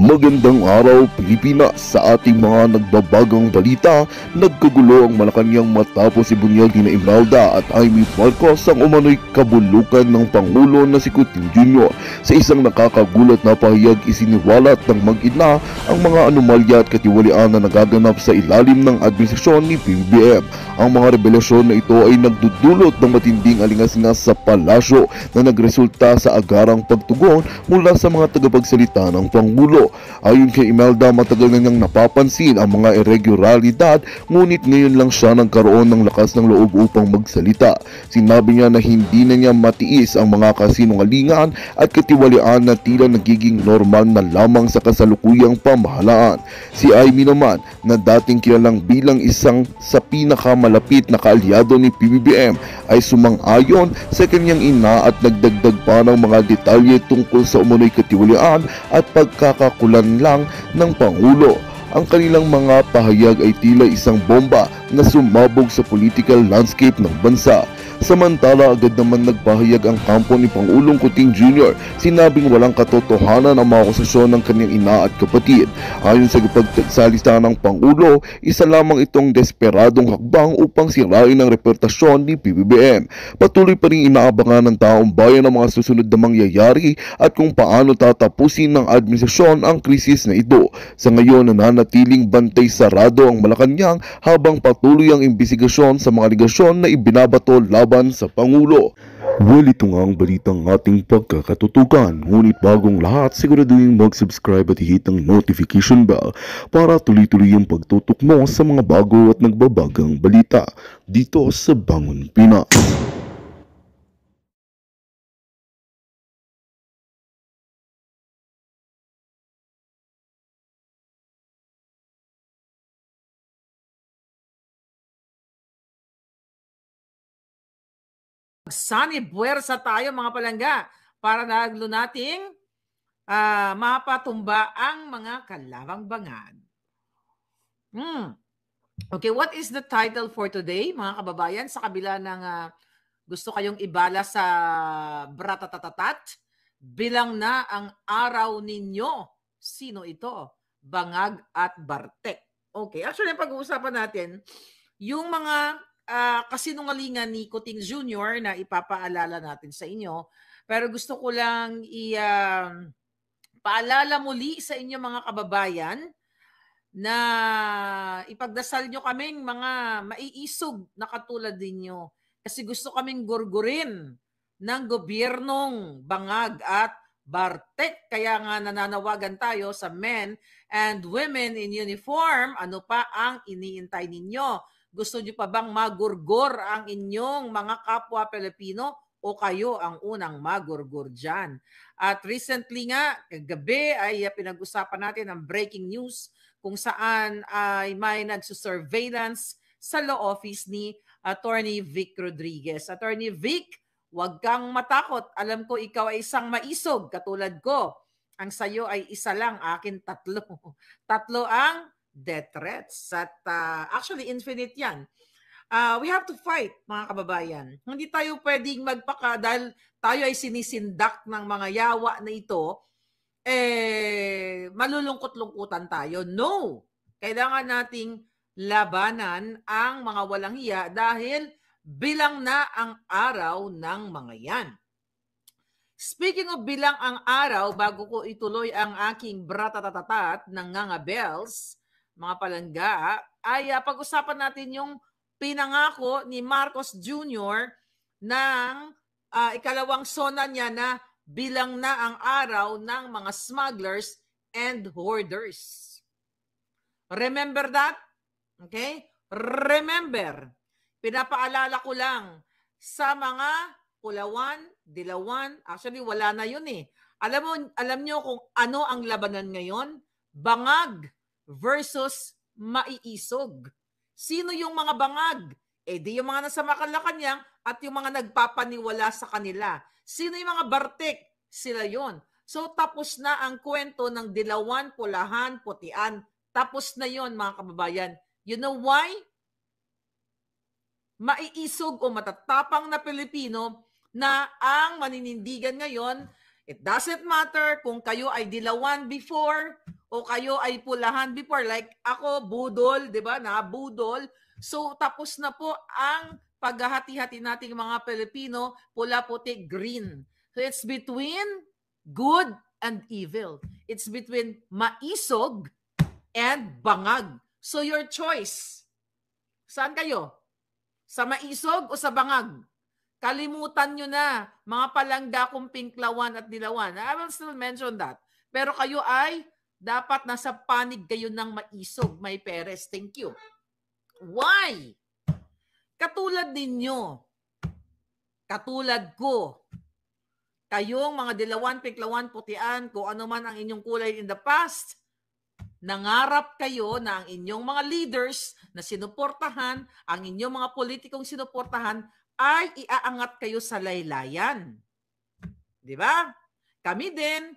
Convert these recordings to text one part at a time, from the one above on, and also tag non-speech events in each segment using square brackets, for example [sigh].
Magandang araw Pilipinas! Sa ating mga nagbabagang balita, nagkagulo ang Malacanang matapos si Bunyag na Imelda at Amy Marcos ang umano'y kabulukan ng Pangulo na si Kutin Jr. Sa isang nakakagulat na pahayag isiniwalat ng mag-ina ang mga anomalya at katiwalian na nagaganap sa ilalim ng administrasyon ni PBBM. Ang mga revelasyon na ito ay nagdudulot ng matinding alingasingas sa palasyo na nagresulta sa agarang pagtugon mula sa mga tagapagsalita ng Pangulo Ayon kay Imelda, matagal na niyang napapansin ang mga irregularidad ngunit ngayon lang siya nagkaroon ng lakas ng loob upang magsalita. Sinabi niya na hindi na niya matiis ang mga kasinungalingan at katiwalian na tila nagiging normal na lamang sa kasalukuyang pamahalaan. Si Amy naman na dating kilalang bilang isang sa pinakamalapit na kaalyado ni PBBM ay sumang-ayon sa kanyang ina at nagdagdag pa ng mga detalye tungkol sa umunoy katiwalian at pagkakakulungan tungkulan lang ng Pangulo. Ang kanilang mga pahayag ay tila isang bomba na sumabog sa political landscape ng bansa. Samantala agad naman nagpahayag ang kampo ni Pangulong Kuting Jr. Sinabing walang katotohanan ang mga akusasyon ng kanyang ina at kapatid. Ayon sa pagsalita ng Pangulo, isa lamang itong desperadong hakbang upang sirain ang reputasyon ni PBBM. Patuloy pa rin inaabangan ng taong bayan ang mga susunod na mangyayari at kung paano tatapusin ng administrasyon ang krisis na ito. Sa ngayon, nananatiling bantay sarado ang Malacanang habang patuloy ang imbisigasyon sa mga ligasyon na ibinabato laban laban sa Pangulo. Well, ito nga ang balitang ating pagkakatutukan. Ngunit bagong lahat, siguraduhin mag-subscribe at hit ang notification bell para tuloy-tuloy ang pagtutok mo sa mga bago at nagbabagang balita dito sa Bangon Pinas. Sunny Buersa tayo mga palangga para naglo nating uh, mapatumba ang mga kalabang bangad. Hmm. Okay, what is the title for today mga kababayan sa kabila ng uh, gusto kayong ibala sa bratatatatat bilang na ang araw ninyo. Sino ito? Bangag at Bartek. Okay, actually pag-uusapan natin yung mga uh, kasinungalingan ni Cotin Jr. na ipapaalala natin sa inyo. Pero gusto ko lang i uh, paalala muli sa inyo mga kababayan na ipagdasal nyo kaming mga maiisog na katulad ninyo kasi gusto kaming gurgurin ng gobyernong bangag at Bartek. Kaya nga nananawagan tayo sa men and women in uniform. Ano pa ang iniintay ninyo? Gusto niyo pa bang magurgor ang inyong mga kapwa Pilipino? o kayo ang unang magurgur dyan. At recently nga, kagabi ay pinag-usapan natin ang breaking news kung saan ay may nagsusurveillance sa law office ni Attorney Vic Rodriguez. Attorney Vic, huwag kang matakot. Alam ko ikaw ay isang maisog katulad ko. Ang sayo ay isa lang, akin tatlo. [laughs] Tatlo ang death threats. At uh, actually, infinite yan. Uh, we have to fight, mga kababayan. Hindi tayo pwedeng magpaka dahil tayo ay sinisindak ng mga yawa na ito, eh, malulungkot-lungkutan tayo. No! Kailangan nating labanan ang mga walang hiya dahil bilang na ang araw ng mga yan. Speaking of bilang ang araw, bago ko ituloy ang aking bratatatatat ng Nganga Bells, mga palangga, ah. ay uh, pag-usapan natin yung pinangako ni Marcos Jr. ng uh, ikalawang sona niya na bilang na ang araw ng mga smugglers and hoarders. Remember that? Okay? Remember. Pinapaalala ko lang sa mga Pulawan, Dilawan, actually wala na yun eh. Alam mo alam niyo kung ano ang labanan ngayon? Bangag versus maiisog. Sino yung mga bangag? E di yung mga nasa Makalakanyang at yung mga nagpapaniwala sa kanila. Sino yung mga bartik? Sila yon. So tapos na ang kwento ng Dilawan, Pulahan, Putian. Tapos na yon mga kababayan. You know why? Maiisog o matatapang na Pilipino na ang maninindigan ngayon It doesn't matter kung kayo ay dilawan before o kayo ay pulahan before. Like ako, budol, di ba? Na budol. So tapos na po ang paghahati-hati nating mga Pilipino, pula, puti, green. So it's between good and evil. It's between maisog and bangag. So your choice. Saan kayo? Sa maisog o sa bangag? Kalimutan nyo na mga palangga kung pinklawan at dilawan. I will still mention that. Pero kayo ay dapat nasa panig kayo ng maisog, may peres. Thank you. Why? Katulad ninyo, katulad ko, kayong mga dilawan, piklawan, putian, kung ano man ang inyong kulay in the past, nangarap kayo na ang inyong mga leaders na sinuportahan, ang inyong mga politikong sinuportahan, ay iaangat kayo sa laylayan. Di ba? Kami din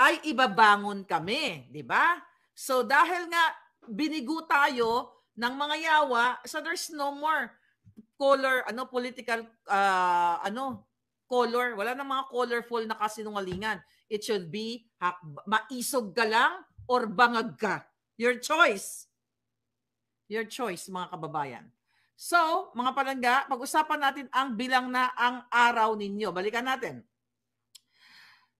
ay ibabangon kami. Di ba? So dahil nga binigo tayo ng mga yawa, so there's no more color, ano, political, uh, ano, color. Wala na mga colorful na kasinungalingan. It should be ha, maisog ka lang or bangag ka. Your choice. Your choice, mga kababayan. So, mga palangga, pag-usapan natin ang bilang na ang araw ninyo. Balikan natin.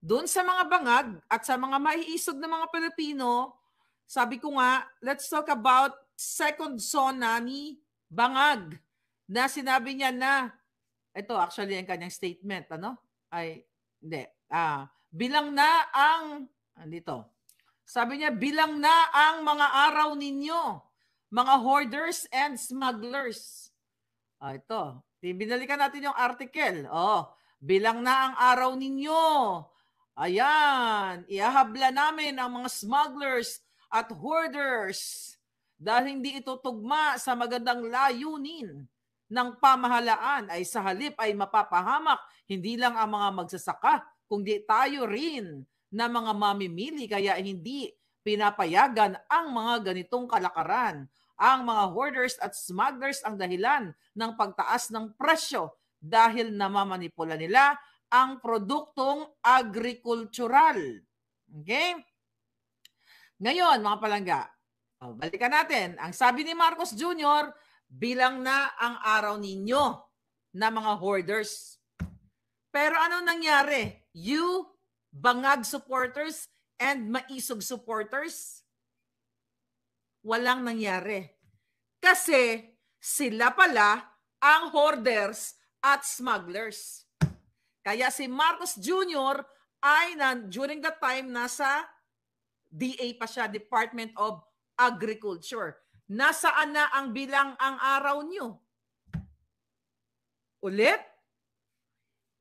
Doon sa mga bangag at sa mga maiisog na mga Pilipino, sabi ko nga, let's talk about second zona ni Bangag na sinabi niya na, ito actually ang kanyang statement, ano? Ay, hindi. Ah, bilang na ang, dito, sabi niya, bilang na ang mga araw ninyo mga hoarders and smugglers. Ah, ito. Binalikan natin yung article. Oh, bilang na ang araw ninyo. Ayan, ihahabla namin ang mga smugglers at hoarders dahil hindi ito tugma sa magandang layunin ng pamahalaan ay sa halip ay mapapahamak hindi lang ang mga magsasaka kundi tayo rin na mga mamimili kaya hindi pinapayagan ang mga ganitong kalakaran. Ang mga hoarders at smugglers ang dahilan ng pagtaas ng presyo dahil namamanipula nila ang produktong agrikultural. Okay? Ngayon, mga palangga, oh, balikan natin. Ang sabi ni Marcos Jr., bilang na ang araw ninyo na mga hoarders. Pero ano nangyari? You, bangag supporters and maisog supporters, walang nangyari. Kasi sila pala ang hoarders at smugglers. Kaya si Marcos Jr. ay na, during the time nasa DA pa siya, Department of Agriculture. Nasaan na ang bilang ang araw nyo? Ulit,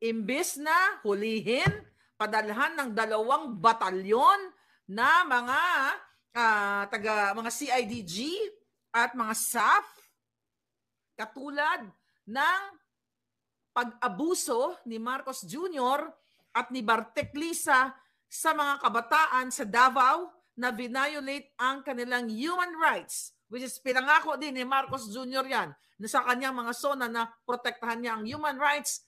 imbis na hulihin, padalhan ng dalawang batalyon na mga uh, taga mga CIDG at mga SAF katulad ng pag-abuso ni Marcos Jr. at ni Bartek Lisa sa mga kabataan sa Davao na violate ang kanilang human rights which is pinangako din ni Marcos Jr. yan na sa kanyang mga zona na protektahan niya ang human rights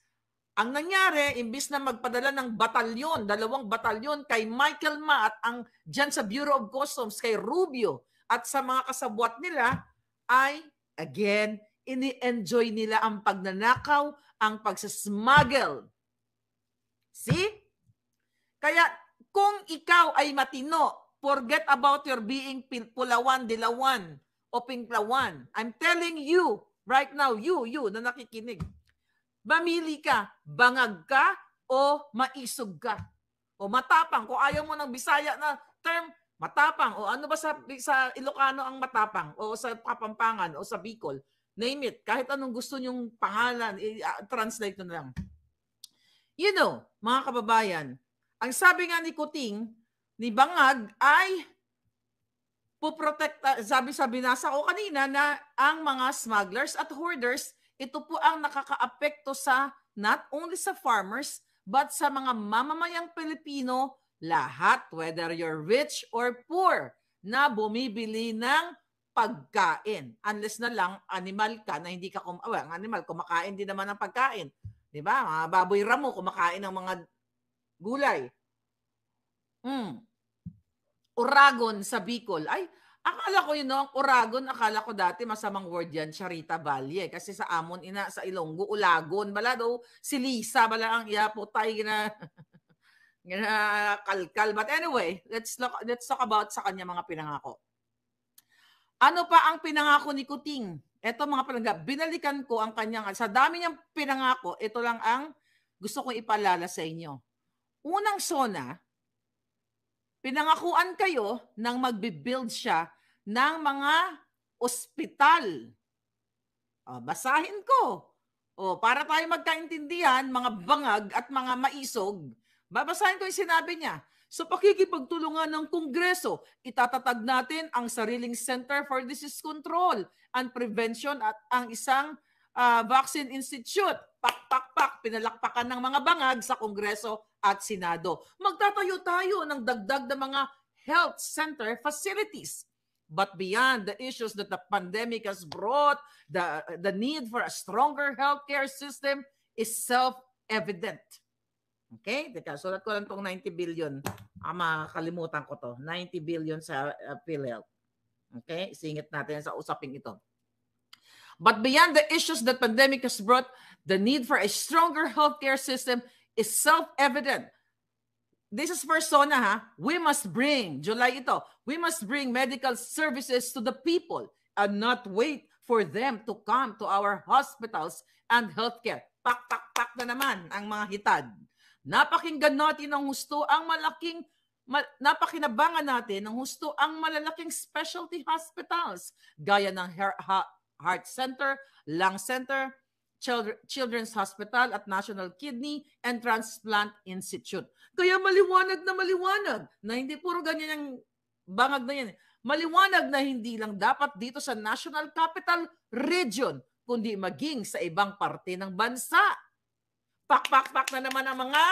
ang nangyari, imbis na magpadala ng batalyon, dalawang batalyon kay Michael Ma at ang dyan sa Bureau of Customs kay Rubio at sa mga kasabwat nila ay again ini-enjoy nila ang pagnanakaw, ang pagsasmuggle. See? Kaya kung ikaw ay matino, forget about your being pulawan, dilawan, o pinklawan. I'm telling you right now, you, you na nakikinig Mamili ka, bangag ka o maisog ka. O matapang, kung ayaw mo ng Bisaya na term, matapang. O ano ba sa, sa Ilocano ang matapang? O sa Kapampangan? O sa Bicol? Name it. Kahit anong gusto nyong pangalan, i-translate na lang. You know, mga kababayan, ang sabi nga ni Kuting, ni Bangag ay poprotekta, sabi sa binasa ko kanina na ang mga smugglers at hoarders ito po ang nakakaapekto sa not only sa farmers but sa mga mamamayang Pilipino, lahat whether you're rich or poor na bumibili ng pagkain. Unless na lang animal ka na hindi ka kum well, animal kumakain din naman ng pagkain. 'Di ba? Mga baboy ramo kumakain ng mga gulay. Mm. uragon sa Bicol. Ay, Akala ko yun, no, Uragon, akala ko dati masamang word yan, Charita Valle. Eh. Kasi sa Amon Ina, sa Ilonggo, Ulagon, bala daw, si Lisa, bala ang yapo tayo na, [laughs] na kalkal. But anyway, let's, look, let's talk about sa kanya mga pinangako. Ano pa ang pinangako ni Kuting? Ito mga palangga, binalikan ko ang kanyang, sa dami niyang pinangako, ito lang ang gusto kong ipalala sa inyo. Unang sona, pinangakuan kayo ng magbibuild siya ng mga ospital. O, basahin ko. O, para tayo magkaintindihan, mga bangag at mga maisog, babasahin ko yung sinabi niya. Sa so, pakikipagtulungan ng Kongreso, itatatag natin ang sariling Center for Disease Control and Prevention at ang isang uh, Vaccine Institute. Pak, pak, pak, pinalakpakan ng mga bangag sa Kongreso at Senado. Magtatayo tayo ng dagdag ng mga health center facilities but beyond the issues that the pandemic has brought, the, the need for a stronger healthcare system is self-evident. Okay? Teka, sulat ko lang itong 90 billion. Ah, makakalimutan ko to. 90 billion sa uh, PhilHealth. Okay? Singit natin sa usaping ito. But beyond the issues that pandemic has brought, the need for a stronger healthcare system is self-evident this is persona ha, we must bring, July ito, we must bring medical services to the people and not wait for them to come to our hospitals and healthcare. Pak, pak, pak na naman ang mga hitad. Napakinggan natin ng gusto ang malaking ma, napakinabangan natin ng gusto ang malalaking specialty hospitals gaya ng Her- Heart Center, Lung Center, Children's Hospital at National Kidney and Transplant Institute. Kaya maliwanag na maliwanag na hindi puro ganyan ang bangag na yan. Maliwanag na hindi lang dapat dito sa National Capital Region, kundi maging sa ibang parte ng bansa. Pak-pak-pak na naman ang mga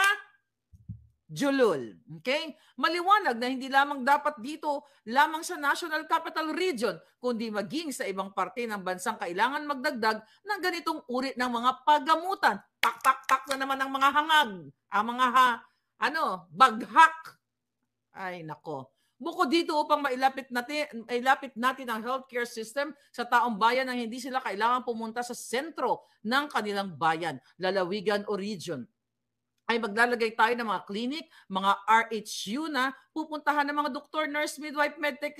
Julul. Okay? Maliwanag na hindi lamang dapat dito lamang sa National Capital Region, kundi maging sa ibang parte ng bansang kailangan magdagdag ng ganitong uri ng mga paggamutan. Pak, pak, pak na naman ang mga hangag, ang mga ha, ano, baghak. Ay, nako. Buko dito upang mailapit natin, mailapit natin ang healthcare system sa taong bayan nang hindi sila kailangan pumunta sa sentro ng kanilang bayan, lalawigan o region ay maglalagay tayo ng mga clinic, mga RHU na pupuntahan ng mga doktor, nurse, midwife, medtech,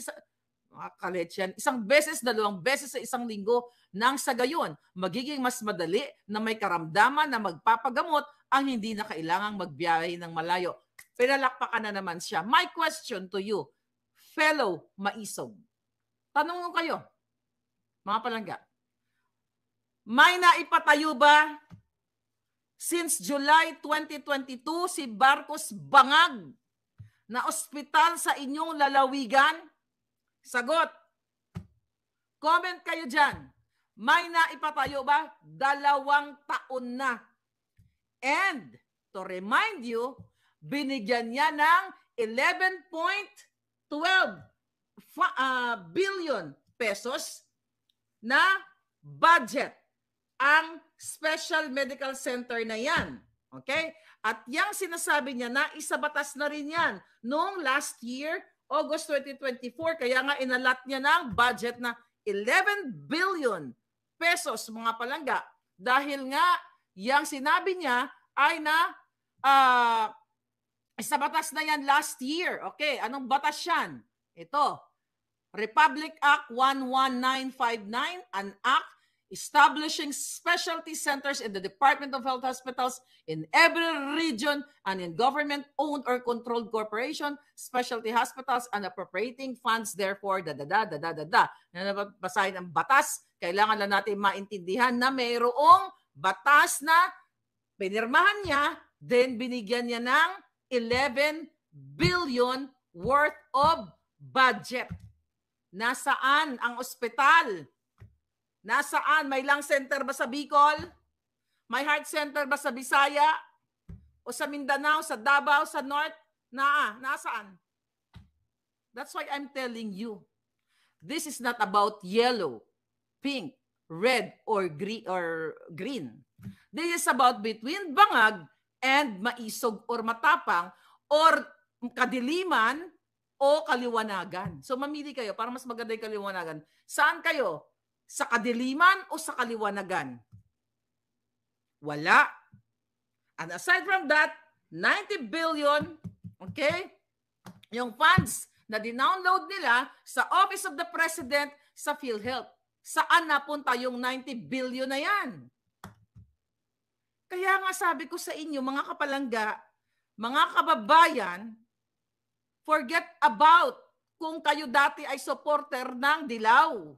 mga kaletsyan, isang beses, dalawang beses sa isang linggo nang sa gayon, magiging mas madali na may karamdaman na magpapagamot ang hindi na kailangang magbiyahe ng malayo. Pinalakpakan na naman siya. My question to you, fellow maisog. Tanong ko kayo, mga palangga, may naipatayo ba Since July 2022, si Barcos bangag na ospital sa inyong lalawigan? Sagot. Comment kayo dyan. May naipatayo ba? Dalawang taon na. And to remind you, binigyan niya ng 11.12 ah, billion pesos na budget ang special medical center na yan. Okay? At yang sinasabi niya na isabatas na rin yan noong last year, August 2024. Kaya nga inalat niya ng budget na 11 billion pesos mga palangga. Dahil nga yang sinabi niya ay na uh, ah, batas na yan last year. Okay, anong batas yan? Ito, Republic Act 11959, an act establishing specialty centers in the Department of Health hospitals in every region and in government-owned or controlled corporation, specialty hospitals, and appropriating funds therefore, da da da da da da da. Nababasahin ang batas, kailangan lang natin maintindihan na mayroong batas na pinirmahan niya, then binigyan niya ng 11 billion worth of budget. Nasaan ang ospital? Nasaan? May lung center ba sa Bicol? May heart center ba sa Bisaya? O sa Mindanao, sa Davao, sa North? Naa, nasaan? That's why I'm telling you. This is not about yellow, pink, red, or, gre or green. This is about between bangag and maisog or matapang or kadiliman o kaliwanagan. So mamili kayo para mas maganda yung kaliwanagan. Saan kayo? Sa kadiliman o sa kaliwanagan? Wala. And aside from that, 90 billion, okay? Yung funds na dinownload nila sa Office of the President sa PhilHealth. Saan napunta yung 90 billion na yan? Kaya nga sabi ko sa inyo, mga kapalangga, mga kababayan, forget about kung kayo dati ay supporter ng dilaw.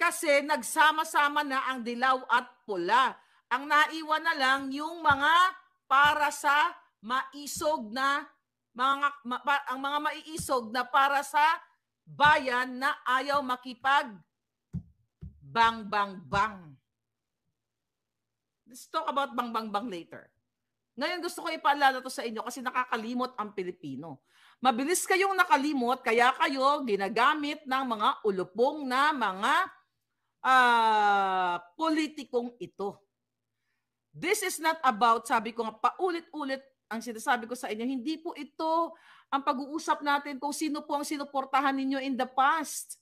Kasi nagsama-sama na ang dilaw at pula. Ang naiwan na lang yung mga para sa maisog na mga ma, pa, ang mga maiisog na para sa bayan na ayaw makipag bang bang bang. Let's talk about bang bang bang later. Ngayon gusto ko ipaalala to sa inyo kasi nakakalimot ang Pilipino. Mabilis kayong nakalimot kaya kayo ginagamit ng mga ulupong na mga uh, politikong ito. This is not about, sabi ko nga, paulit-ulit ang sinasabi ko sa inyo, hindi po ito ang pag-uusap natin kung sino po ang sinuportahan ninyo in the past.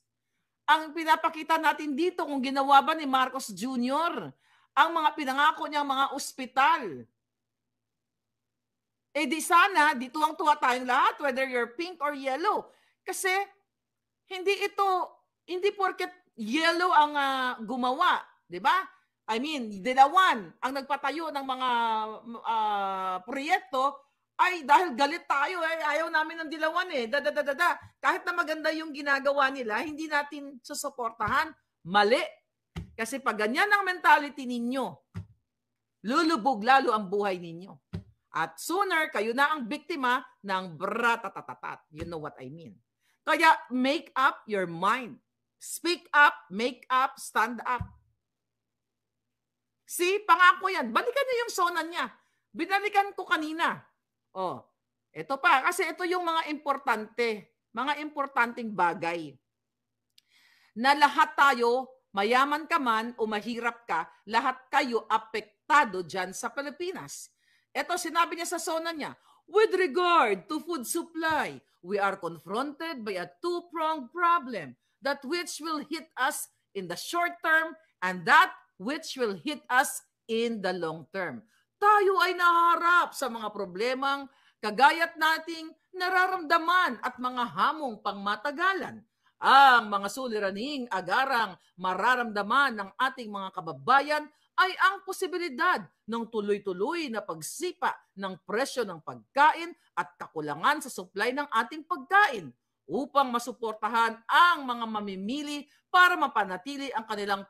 Ang pinapakita natin dito kung ginawa ba ni Marcos Jr. ang mga pinangako niya, mga ospital. E di sana, dito ang tuwa tayong lahat, whether you're pink or yellow. Kasi hindi ito, hindi porket Yellow ang uh, gumawa, 'di ba? I mean, dilawan ang nagpatayo ng mga uh, proyekto ay dahil galit tayo eh ayaw namin ng Dilawan eh da, da, da, da, kahit na maganda yung ginagawa nila hindi natin susuportahan mali kasi pag ganyan ang mentality ninyo lulubog lalo ang buhay ninyo at sooner kayo na ang biktima ng bratatatatat you know what i mean kaya make up your mind Speak up, make up, stand up. See, pangako yan. Balikan niyo yung sonan niya. Binalikan ko kanina. Oh, ito pa. Kasi ito yung mga importante. Mga importanteng bagay. Na lahat tayo, mayaman ka man o mahirap ka, lahat kayo apektado dyan sa Pilipinas. Ito sinabi niya sa sonan niya. With regard to food supply, we are confronted by a two-pronged problem that which will hit us in the short term and that which will hit us in the long term. Tayo ay naharap sa mga problemang kagayat nating nararamdaman at mga hamong pangmatagalan. Ang mga suliraning agarang mararamdaman ng ating mga kababayan ay ang posibilidad ng tuloy-tuloy na pagsipa ng presyo ng pagkain at kakulangan sa supply ng ating pagkain upang masuportahan ang mga mamimili para mapanatili ang kanilang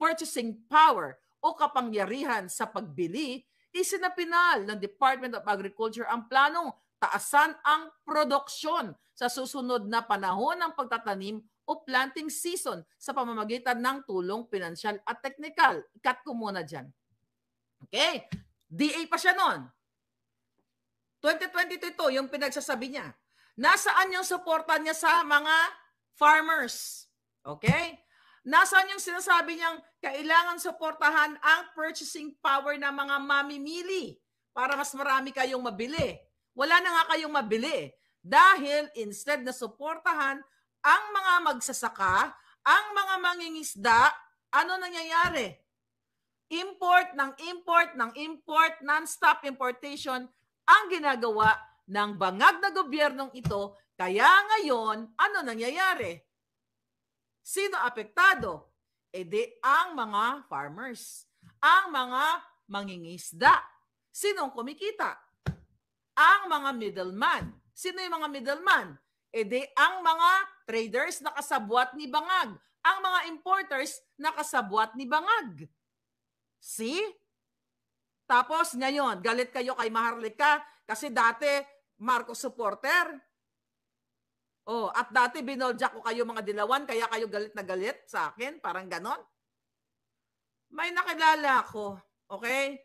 purchasing power o kapangyarihan sa pagbili, isinapinal ng Department of Agriculture ang planong taasan ang produksyon sa susunod na panahon ng pagtatanim o planting season sa pamamagitan ng tulong pinansyal at technical. Cut ko muna dyan. Okay? DA pa siya noon. 2022 yung pinagsasabi niya. Nasaan yung suporta niya sa mga farmers? Okay? Nasaan yung sinasabi niyang kailangan suportahan ang purchasing power ng mga mamimili para mas marami kayong mabili? Wala na nga kayong mabili dahil instead na suportahan ang mga magsasaka, ang mga mangingisda, ano nangyayari? Import ng import ng import, non-stop importation ang ginagawa ng bangag na gobyernong ito, kaya ngayon, ano nangyayari? Sino apektado? E di ang mga farmers, ang mga mangingisda. Sino ang kumikita? Ang mga middleman. Sino yung mga middleman? E di ang mga traders na kasabwat ni Bangag. Ang mga importers na kasabwat ni Bangag. See? Tapos ngayon, galit kayo kay Maharlika kasi dati Marcos supporter. Oh, at dati binolja ko kayo mga dilawan, kaya kayo galit na galit sa akin, parang ganon. May nakilala ako, okay?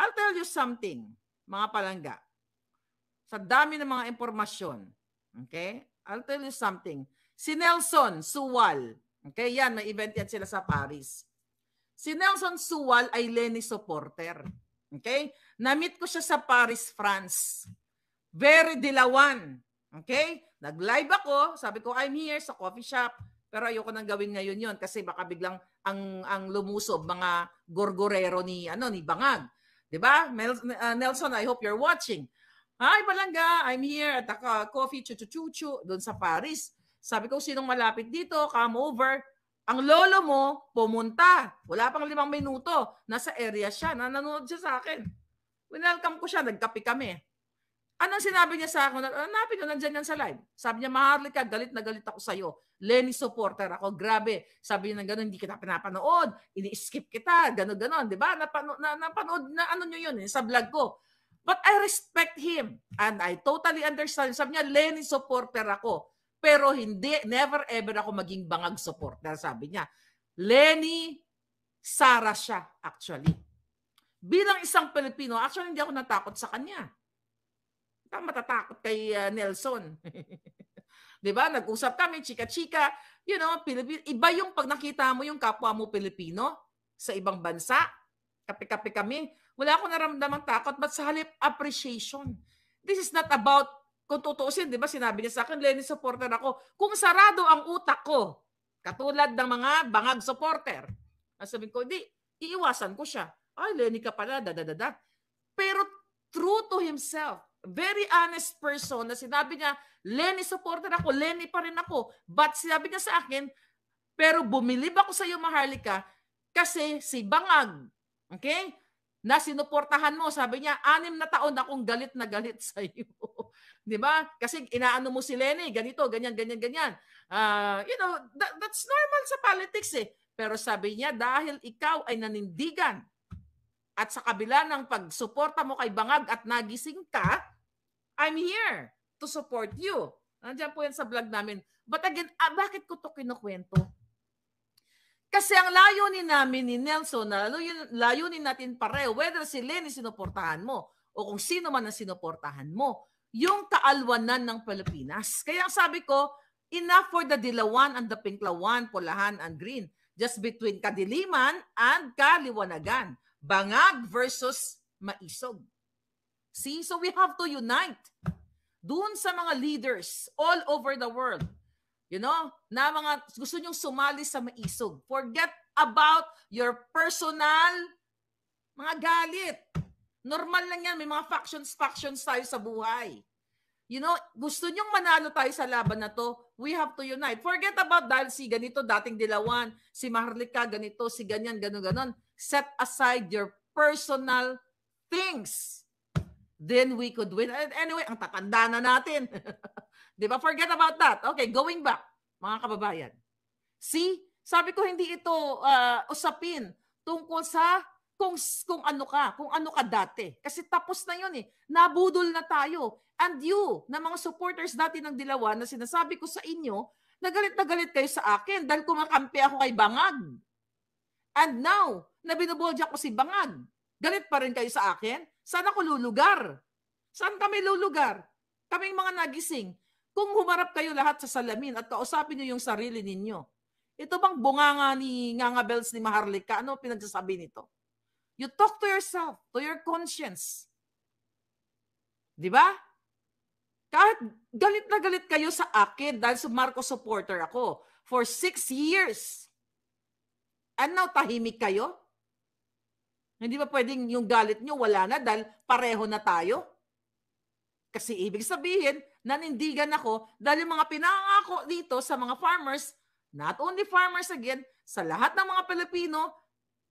I'll tell you something, mga palangga. Sa dami ng mga impormasyon, okay? I'll tell you something. Si Nelson Suwal, okay, yan, may event yan sila sa Paris. Si Nelson Suwal ay Lenny supporter, okay? Namit ko siya sa Paris, France. Very dilawan. Okay? Nag-live ako, sabi ko, I'm here sa coffee shop. Pero ayoko nang gawin ngayon yon kasi baka biglang ang, ang lumusob mga gorgorero ni, ano, ni Bangag. 'Di ba? Mel, uh, Nelson, I hope you're watching. Hi, Balanga, I'm here at the coffee chuchuchuchu doon sa Paris. Sabi ko, sinong malapit dito? Come over. Ang lolo mo, pumunta. Wala pang limang minuto. Nasa area siya. Nanonood siya sa akin. Winelcome ko siya. Nagkapi kami. Anong sinabi niya sa akin? Hanapin nyo, nandyan yan sa live. Sabi niya, Maharlika, galit na galit ako sa'yo. Lenny supporter ako, grabe. Sabi niya ng gano'n, hindi kita pinapanood, ini-skip kita, gano'n gano'n. Diba? Napano, na, napanood na ano nyo yun, eh, sa vlog ko. But I respect him. And I totally understand. Sabi niya, Lenny supporter ako. Pero hindi, never ever ako maging bangag supporter, sabi niya. Lenny, Sara siya, actually. Bilang isang Pilipino, actually hindi ako natakot sa kanya Ah, matatakot kay uh, Nelson. [laughs] 'Di ba? Nag-usap kami, chika-chika, you know, Pilipino, iba yung pag nakita mo yung kapwa mo Pilipino sa ibang bansa. Kape-kape kami. Wala akong naramdamang takot but sa halip appreciation. This is not about kung tutuusin, 'di ba? Sinabi niya sa akin, Lenny supporter ako. Kung sarado ang utak ko, katulad ng mga bangag supporter. Sabi ko, di, iiwasan ko siya. Ay, Lenny ka pala, dadadada. Pero true to himself, very honest person na sinabi niya, Lenny supporter ako, Lenny pa rin ako. But sinabi niya sa akin, pero bumilib ako sa iyo Maharlika kasi si Bangag, okay? Na sinuportahan mo, sabi niya, anim na taon akong galit na galit sa iyo. [laughs] Di ba? Kasi inaano mo si Lenny, ganito, ganyan, ganyan, ganyan. Uh, you know, that, that's normal sa politics eh. Pero sabi niya, dahil ikaw ay nanindigan at sa kabila ng pagsuporta mo kay Bangag at nagising ka, I'm here to support you. Nandiyan po yan sa vlog namin. But again, ah, bakit ko to kinukwento? Kasi ang layunin namin ni Nelson, na layunin, layunin natin pareho, whether si Lenny sinuportahan mo o kung sino man ang sinuportahan mo, yung kaalwanan ng Pilipinas. Kaya ang sabi ko, enough for the dilawan and the pinklawan, pulahan and green, just between kadiliman and kaliwanagan. Bangag versus maisog. See, so we have to unite doon sa mga leaders all over the world. You know, na mga gusto nyong sumali sa maisog. Forget about your personal mga galit. Normal lang yan. May mga factions, factions tayo sa buhay. You know, gusto nyong manalo tayo sa laban na to, we have to unite. Forget about dahil si ganito, dating dilawan, si Maharlika, ganito, si ganyan, gano'n, gano'n set aside your personal things. Then we could win. And anyway, ang tatanda na natin. [laughs] Di ba? Forget about that. Okay, going back, mga kababayan. See, sabi ko hindi ito uh, usapin tungkol sa kung, kung ano ka, kung ano ka dati. Kasi tapos na yun eh. Nabudol na tayo. And you, na mga supporters dati ng Dilawan na sinasabi ko sa inyo, nagalit na galit kayo sa akin dahil kumakampi ako kay Bangag. And now, na binuboldya ko si Bangag. Galit pa rin kayo sa akin? Saan ako lulugar? Saan kami lulugar? Kaming mga nagising. Kung humarap kayo lahat sa salamin at kausapin niyo yung sarili ninyo, ito bang bunganga ni Nganga Bells ni Maharlika? Ano pinagsasabi nito? You talk to yourself, to your conscience. Di ba? Kahit galit na galit kayo sa akin dahil sa Marcos supporter ako for six years. And now tahimik kayo? Hindi ba pwedeng yung galit nyo wala na dahil pareho na tayo? Kasi ibig sabihin, nanindigan ako dahil yung mga pinangako dito sa mga farmers, not only farmers again, sa lahat ng mga Pilipino,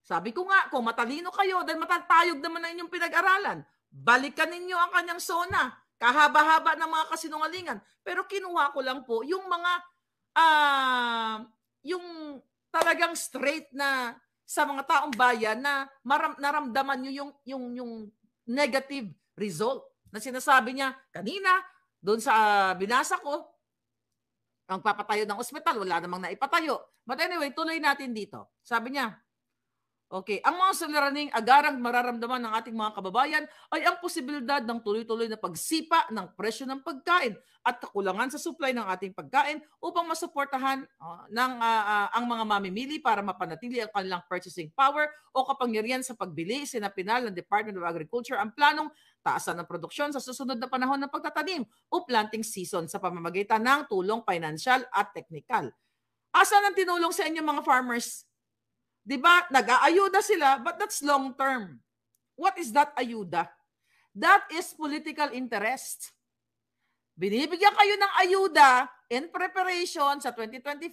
sabi ko nga, kung matalino kayo, dahil matatayog naman na inyong pinag-aralan, balikan ninyo ang kanyang sona. Kahaba-haba ng mga kasinungalingan. Pero kinuha ko lang po yung mga, uh, yung talagang straight na sa mga taong bayan na maram, naramdaman nyo yung, yung, yung negative result na sinasabi niya kanina doon sa uh, binasa ko ang papatayo ng ospital, wala namang naipatayo. But anyway, tuloy natin dito. Sabi niya, Okay, ang mga sanaraning agarang mararamdaman ng ating mga kababayan ay ang posibilidad ng tuloy-tuloy na pagsipa ng presyo ng pagkain at kakulangan sa supply ng ating pagkain upang masuportahan uh, ng uh, uh, ang mga mamimili para mapanatili ang kanilang purchasing power o kapangyarihan sa pagbili. Sinapinal ng Department of Agriculture ang planong taasan ng produksyon sa susunod na panahon ng pagtatanim o planting season sa pamamagitan ng tulong financial at teknikal. Asan ang tinulong sa inyo mga farmers 'Di ba? Nag-aayuda sila, but that's long term. What is that ayuda? That is political interest. Binibigyan kayo ng ayuda in preparation sa 2025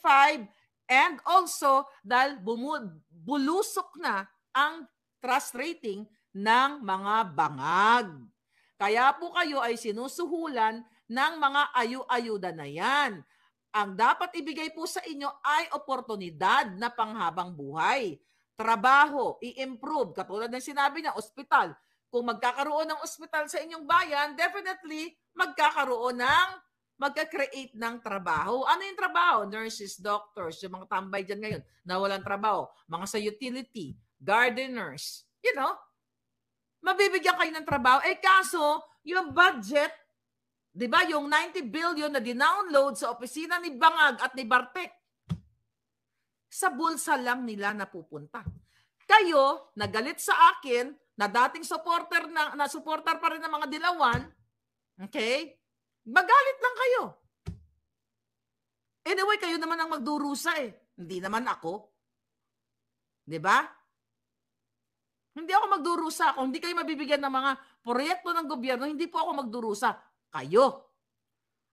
and also dahil bumu- bulusok na ang trust rating ng mga bangag. Kaya po kayo ay sinusuhulan ng mga ayu-ayuda na yan. Ang dapat ibigay po sa inyo ay oportunidad na panghabang buhay. Trabaho, i-improve. Katulad ng sinabi niya, ospital. Kung magkakaroon ng ospital sa inyong bayan, definitely magkakaroon ng magka-create ng trabaho. Ano yung trabaho? Nurses, doctors, yung mga tambay dyan ngayon na walang trabaho. Mga sa utility, gardeners, you know, mabibigyan kayo ng trabaho. Eh kaso, yung budget 'di ba, yung 90 billion na dinownload sa opisina ni Bangag at ni Bartek. Sa bulsa lang nila napupunta. Kayo, nagalit sa akin na dating supporter na, na supporter pa rin ng mga dilawan, okay? Magalit lang kayo. Anyway, kayo naman ang magdurusa eh. Hindi naman ako. 'Di ba? Hindi ako magdurusa. Kung hindi kayo mabibigyan ng mga proyekto ng gobyerno, hindi po ako magdurusa kayo.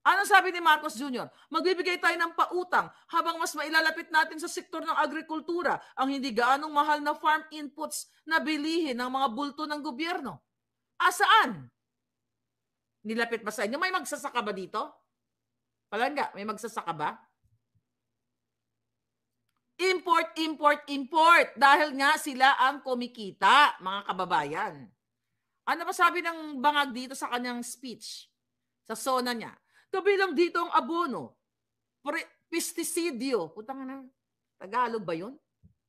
Ano sabi ni Marcos Jr.? Magbibigay tayo ng pautang habang mas mailalapit natin sa sektor ng agrikultura ang hindi gaanong mahal na farm inputs na bilihin ng mga bulto ng gobyerno. Asaan? Nilapit ba sa inyo? May magsasaka ba dito? Palanga, may magsasaka ba? Import, import, import. Dahil nga sila ang kumikita, mga kababayan. Ano ba sabi ng bangag dito sa kanyang speech? sa zona niya. Kabilang dito ang abono, pre- pesticidio. Putang na, Tagalog ba yun?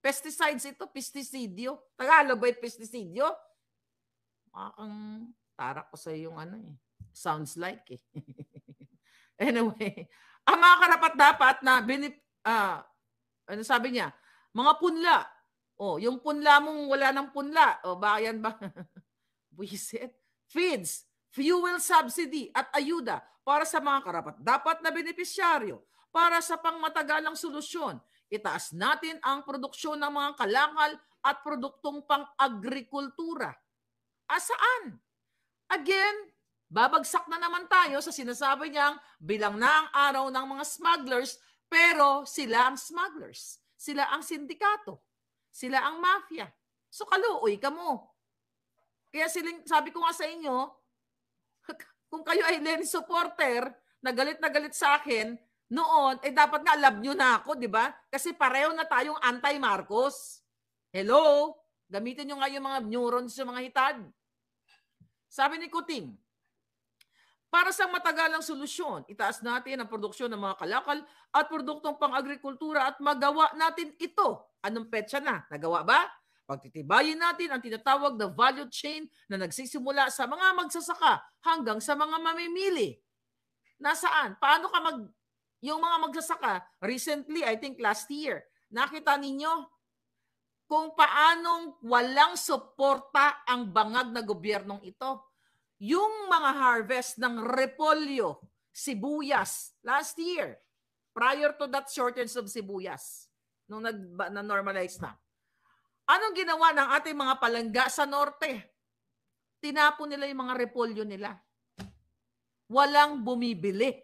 Pesticides ito, pesticidio. Tagalog ba yung pesticidio? Makakang tara ko sa yung ano eh. Sounds like eh. [laughs] anyway, ang mga karapat dapat na binip, ah, ano sabi niya? Mga punla. Oh, yung punla mong wala ng punla. O, oh, ba yan [laughs] ba? Buisit. Feeds fuel subsidy at ayuda para sa mga karapat dapat na benepisyaryo para sa pangmatagalang solusyon. Itaas natin ang produksyon ng mga kalangal at produktong pang-agrikultura. Asaan? Again, babagsak na naman tayo sa sinasabi niyang bilang na ang araw ng mga smugglers pero sila ang smugglers. Sila ang sindikato. Sila ang mafia. So kaluoy ka mo. Kaya siling, sabi ko nga sa inyo, kung kayo ay Lenny supporter, nagalit na galit sa akin, noon, eh dapat nga love nyo na ako, di ba? Kasi pareho na tayong anti-Marcos. Hello? Gamitin nyo nga yung mga neurons, yung mga hitad. Sabi ni Kuting, para sa matagalang solusyon, itaas natin ang produksyon ng mga kalakal at produktong pang-agrikultura at magawa natin ito. Anong petsa na? Nagawa ba? Pagtitibayin natin ang tinatawag na value chain na nagsisimula sa mga magsasaka hanggang sa mga mamimili. Nasaan? Paano ka mag... Yung mga magsasaka, recently, I think last year, nakita ninyo kung paanong walang suporta ang bangag na gobyernong ito. Yung mga harvest ng repolyo, sibuyas, last year, prior to that shortage of sibuyas, nung nag-normalize na, Anong ginawa ng ating mga palangga sa norte? Tinapo nila yung mga repolyo nila. Walang bumibili.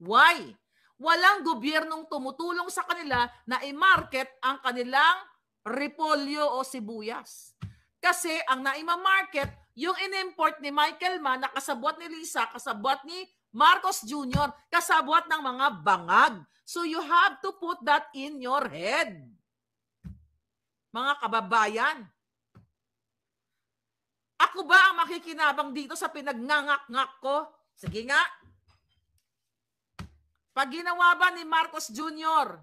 Why? Walang gobyernong tumutulong sa kanila na i-market ang kanilang repolyo o sibuyas. Kasi ang naima-market, yung in-import ni Michael Ma, nakasabwat ni Lisa, kasabwat ni Marcos Jr., kasabwat ng mga bangag. So you have to put that in your head mga kababayan. Ako ba ang makikinabang dito sa pinagngangak-ngak ko? Sige nga. Pag ginawa ba ni Marcos Jr.